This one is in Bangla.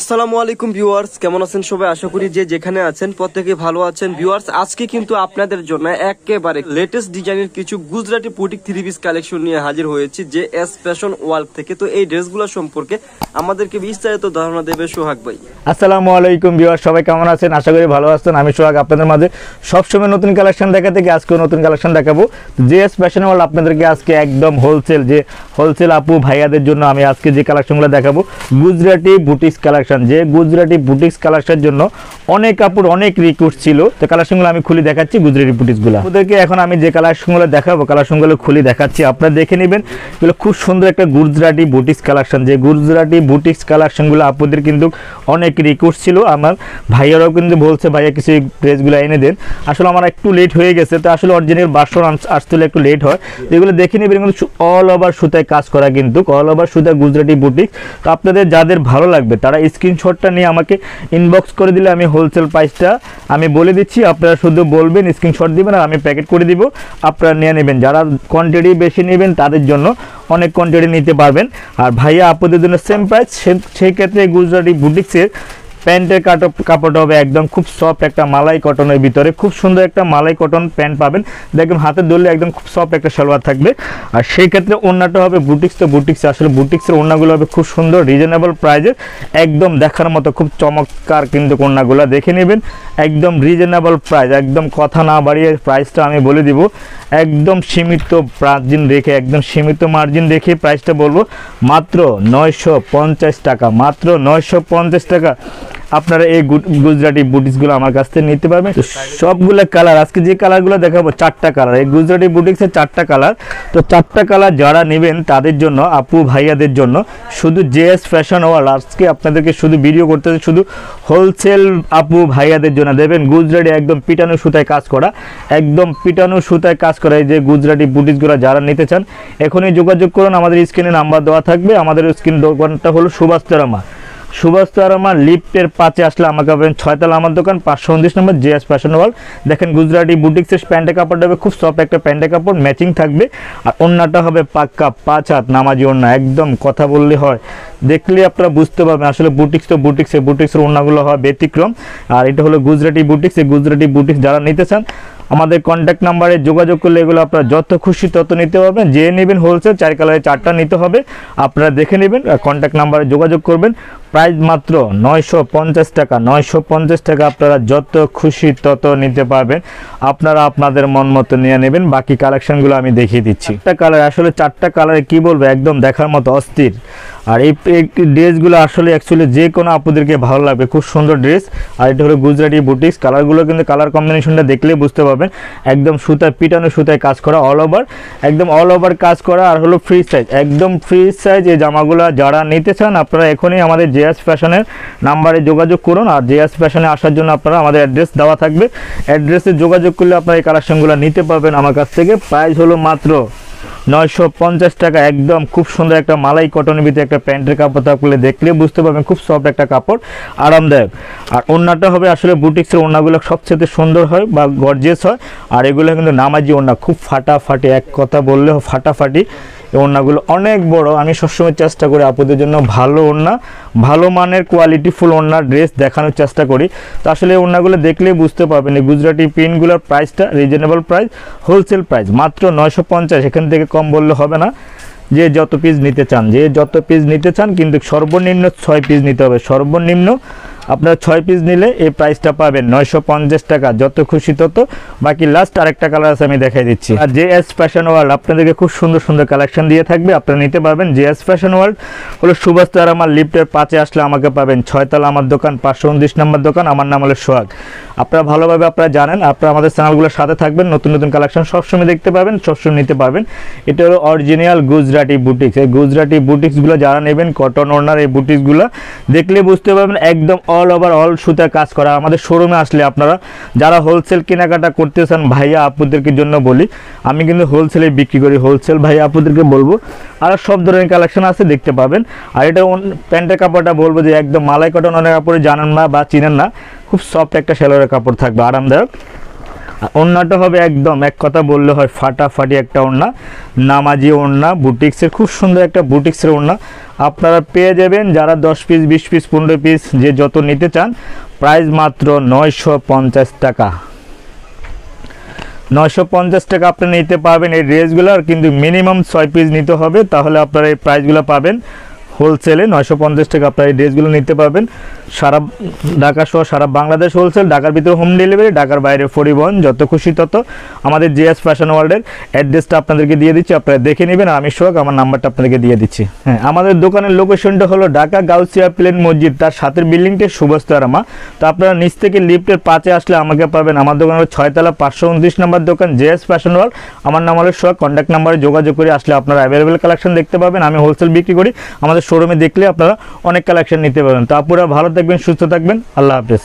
আসসালামু আলাইকুম ভিউয়ার্স কেমন আছেন সবাই আশা করি যে যেখানে আছেন প্রত্যেকে ভালো আছেন ভিউয়ার্স আজকে কিন্তু আপনাদের জন্য একেবারে লেটেস্ট ডিজাইনের কিছু Gujarati boutique three piece collection নিয়ে হাজির হয়েছি যে এস ফ্যাশন ওয়ার্ল্ড থেকে তো এই ড্রেসগুলো সম্পর্কে আমাদেরকে বিস্তারিত ধারণা দেবে সোহাগ ভাই আসসালামু আলাইকুম ভিউয়ার্স সবাই কেমন আছেন আশা করি ভালো আছেন আমি সোহাগ আপনাদের মাঝে সবসময় নতুন কালেকশন দেখা থেকে আজকেও নতুন কালেকশন দেখাবো যে এস ফ্যাশন ওয়ার্ল্ড আপনাদেরকে আজকে একদম হোলসেল যে হোলসেল আপু ভাইয়াদের জন্য আমি আজকে যে কালেকশনগুলো দেখাবো গুজরাটি বুটিক্স কালেকশন কালেকশন যে গুজরাটি বুটিক্স কালেকশনের জন্য অনেক কাপড় অনেক রিকোয়েস্ট ছিল তো কালেকশনগুলো আমি খুলে দেখাচ্ছি গুজরাটি বুটিক্সগুলো ওদেরকে এখন আমি যে কালেকশনগুলো দেখাবো কালেকশনগুলো খুলে দেখাচ্ছি আপনারা দেখে নেবেন এগুলো খুব সুন্দর একটা গুজরাটি বুটিক্স কালেকশন যে গুজরাটি বুটিক্স কালেকশনগুলো আপনাদের কিন্তু অনেক রিকোয়েস্ট ছিল আমার ভাইয়ারাও কিন্তু বলছে ভাইয়া কিছু ড্রেসগুলো এনে দেন আসলে আমার একটু লেট হয়ে গেছে তো আসলে অরিজিনাল বাসন আসতে একটু লেট হয় এগুলো দেখে নেবেন কিন্তু অল ওভার সুতায় কাজ করা কিন্তু অল ওভার সুতায় গুজরাটি বুটিক্স তো আপনাদের যাদের ভালো লাগবে তারা স্ক্রিনশটটা নিয়ে আমাকে ইনবক্স করে দিলে আমি হোলসেল প্রাইসটা আমি বলে দিচ্ছি আপনারা শুধু বলবেন স্ক্রিনশট দিবেন আর আমি প্যাকেট করে দিব আপনারা নিয়ে নেবেন যারা কোয়ান্টিটি বেশি নেবেন তাদের জন্য অনেক কোয়ান্টিটি নিতে পারবেন আর ভাইয়া আপনাদের জন্য সেম প্রাইস ক্ষেত্রে গুজরাটি বুটিক্সের প্যান্টের কাপড়টা হবে একদম খুব সফট একটা মালাই কটনের ভিতরে খুব সুন্দর একটা মালাই কটন প্যান্ট পাবেন দেখবেন হাতে ধরলে একদম খুব সফট একটা সালোয়ার থাকবে আর সেই ক্ষেত্রে ওনাটা হবে বুটিক্স তো বুটিক্স আসলে বুটিক্সের ওনাগুলো হবে খুব সুন্দর রিজনেবল প্রাইজের একদম দেখার মতো খুব চমৎকার কিন্তু কন্যাগুলো দেখে নেবেন একদম রিজনেবল প্রাইস একদম কথা না বাড়িয়ে প্রাইসটা আমি বলে দিব একদম সীমিত মার্জিন রেখে একদম সীমিত মার্জিন রেখে প্রাইসটা বলবো মাত্র নয়শো টাকা মাত্র নয়শো টাকা আপনারা এই গুজরাটি গুলো আমার কাছ থেকে নিতে পারবেন সবগুলো কালার আজকে যে কালারগুলো দেখাবো চারটা কালার এই গুজরাটি বুটিক্সের চারটা কালার তো চারটা কালার যারা নেবেন তাদের জন্য আপু ভাইয়াদের জন্য শুধু এস ফ্যাশন ওয়ার্ল্ড আজকে আপনাদেরকে শুধু ভিডিও করতে শুধু হোলসেল আপু ভাইয়াদের জন্য দেবেন গুজরাটি একদম পিটানো সুতায় কাজ করা একদম পিটানো সুতায় কাজ করা এই যে গুজরাটি গুলো যারা নিতে চান এখনই যোগাযোগ করুন আমাদের স্ক্রিনে নাম্বার দেওয়া থাকবে আমাদের স্ক্রিন দোকানটা হলো সুভাষ তেরামা সুভাষ আমার লিফ্টের পাঁচে আসলে আমাকে পাবেন ছয়তলা আমার দোকান পাঁচশো উনত্রিশ নম্বর জে এস ফ্যাশন ওয়াল দেখেন গুজরাটি বুটিক্সের প্যান্টের কাপড়টা হবে খুব সফট একটা প্যান্টের কাপড় ম্যাচিং থাকবে আর অন্যটা হবে পাক্কা পাঁচ হাত নামাজি অন্য একদম কথা বললে হয় দেখলে আপনারা বুঝতে পারবেন আসলে বুটিক্স তো বুটিক্স এই বুটিক্সের ওনাগুলো হয় ব্যতিক্রম আর এটা হলো গুজরাটি বুটিক্স এই গুজরাটি বুটিক্স যারা নিতে চান আমাদের কন্ট্যাক্ট নাম্বারে যোগাযোগ করলে এগুলো আপনারা যত খুশি তত নিতে পারবেন যে নেবেন হোলসেল চার কালারে চারটা নিতে হবে আপনারা দেখে নেবেন কন্ট্যাক্ট নাম্বারে যোগাযোগ করবেন প্রাইস মাত্র নয়শো পঞ্চাশ টাকা নয়শো পঞ্চাশ টাকা আপনারা যত খুশি তত নিতে পারবেন আপনারা আপনাদের মন মতো নিয়ে নেবেন বাকি কালেকশনগুলো আমি দেখিয়ে দিচ্ছি চারটা কালার আসলে চারটা কালারে কি বলবো একদম দেখার মতো অস্থির আর এই একটি ড্রেসগুলো আসলে অ্যাকচুয়ালি যে কোনো আপুদেরকে ভালো লাগবে খুব সুন্দর ড্রেস আর এটা হলো গুজরাটি বুটিক্স কালারগুলো কিন্তু কালার কম্বিনেশনটা দেখলে বুঝতে পারবেন একদম সুতায় পিটানো সুতায় কাজ করা অল ওভার একদম অল ওভার কাজ করা আর হলো ফ্রি সাইজ একদম ফ্রি সাইজ এই জামাগুলো যারা নিতে চান আপনারা এখনই আমাদের জেএস ফ্যাশনের নাম্বারে যোগাযোগ করুন আর জেএস ফ্যাশনে আসার জন্য আপনারা আমাদের অ্যাড্রেস দেওয়া থাকবে অ্যাড্রেসে যোগাযোগ করলে আপনারা এই কালেকশনগুলো নিতে পারবেন আমার কাছ থেকে প্রাইস হলো মাত্র নয়শো পঞ্চাশ টাকা একদম খুব সুন্দর একটা মালাই কটনের ভিতরে একটা প্যান্টের কাপড় থাকলে দেখলে বুঝতে পারবেন খুব সফট একটা কাপড় আরামদায়ক আর ওড়নাটা হবে আসলে বুটিক্সের ওড়নাগুলো সবচেয়ে সুন্দর হয় বা গর্জেস হয় আর এগুলো কিন্তু নামাজি ওড়না খুব ফাটাফাটি এক কথা বললেও ফাটাফাটি এই ওড়নাগুলো অনেক বড় আমি সবসময় চেষ্টা করি আপুদের জন্য ভালো ওড়না ভালো মানের কোয়ালিটিফুল ওড়নার ড্রেস দেখানোর চেষ্টা করি তো আসলে এই ওড়নাগুলো দেখলে বুঝতে পারবেন এই গুজরাটি প্রিন্টগুলোর প্রাইসটা রিজনেবল প্রাইস হোলসেল প্রাইস মাত্র নয়শো পঞ্চাশ এখান থেকে কম বললে হবে না যে যত পিস নিতে চান যে যত পিস নিতে চান কিন্তু সর্বনিম্ন ছয় পিস নিতে হবে সর্বনিম্ন আপনার ছয় পিস নিলে এই প্রাইসটা পাবেন নয়শো টাকা যত খুশি তত বাকি লাস্ট আরেকটা কালার আছে আমি দেখাই দিচ্ছি আর জে এস ফ্যাশন ওয়ার্ল্ড আপনাদেরকে খুব সুন্দর সুন্দর কালেকশন দিয়ে থাকবে আপনারা নিতে পারবেন জে এস ফ্যাশন ওয়ার্ল্ড হলো সুভাষ আর আমার লিফ্টের পাঁচে আসলে আমাকে পাবেন ছয়তলা আমার দোকান পাঁচশো উনত্রিশ নম্বর দোকান আমার নাম হলো সোহাগ আপনারা ভালোভাবে আপনারা জানেন আপনারা আমাদের চ্যানেলগুলোর সাথে থাকবেন নতুন নতুন কালেকশন সবসময় দেখতে পাবেন সবসময় নিতে পারবেন এটা হলো অরিজিনাল গুজরাটি বুটিক্স এই গুজরাটি বুটিক্সগুলো যারা নেবেন কটন ওনার এই বুটিক্সগুলো দেখলে বুঝতে পারবেন একদম অল ওভার অল সুতা কাজ করা আমাদের শোরুমে আসলে আপনারা যারা হোলসেল কেনাকাটা করতে চান ভাইয়া আপুদেরকে জন্য বলি আমি কিন্তু হোলসেলে বিক্রি করি হোলসেল ভাইয়া আপুদেরকে বলবো আর সব ধরনের কালেকশন আছে দেখতে পাবেন আর এটা প্যান্টের কাপড়টা বলবো যে একদম মালাই কটন অনেক কাপড়ে জানেন না বা চিনেন না খুব সফট একটা সেলোরের কাপড় থাকবে আরামদায়ক ওড়নাটা হবে একদম এক কথা বললে হয় ফাটাফাটি একটা ওড়না নামাজি ওড়না বুটিক্সের খুব সুন্দর একটা বুটিক্সের ওড়না আপনারা পেয়ে যাবেন যারা দশ পিস বিশ পিস পনেরো পিস যে যত নিতে চান প্রাইস মাত্র নয়শো টাকা নয়শো পঞ্চাশ টাকা আপনি নিতে পারবেন এই আর কিন্তু মিনিমাম ছয় পিস নিতে হবে তাহলে আপনারা এই প্রাইসগুলো পাবেন হোলসেলে নয়শো পঞ্চাশ টাকা আপনার এই ড্রেসগুলো নিতে পারবেন সারা ঢাকা সহ সারা বাংলাদেশ হোলসেল ঢাকার ভিতরে হোম ডেলিভারি ঢাকার বাইরে পরিবহন যত খুশি তত আমাদের জিএস ফ্যাশন ওয়ার্ল্ডের অ্যাড্রেসটা আপনাদেরকে দিয়ে দিচ্ছি আপনারা দেখে নেবেন আমি শোক আমার নাম্বারটা আপনাদেরকে দিয়ে দিচ্ছি হ্যাঁ আমাদের দোকানের লোকেশনটা হলো ঢাকা গাউসিয়া প্লেন মসজিদ তার সাথের বিল্ডিংটা সুবস্তারামা তো আপনারা নিচ থেকে লিফটের পাঁচে আসলে আমাকে পাবেন আমার দোকান হলো ছয়তলা পাঁচশো উনত্রিশ নম্বর দোকান জেএস ফ্যাশন ওয়ার্ল্ড আমার নাম হলো শোক কন্ট্যাক্ট নাম্বারে যোগাযোগ করে আসলে আপনারা অ্যাভেলেবেল কালেকশন দেখতে পাবেন আমি হোলসেল বিক্রি করি আমাদের শোরুমে দেখলে আপনারা অনেক কালেকশন নিতে পারবেন তো ভালো থাকবেন সুস্থ থাকবেন আল্লাহ হাফেজ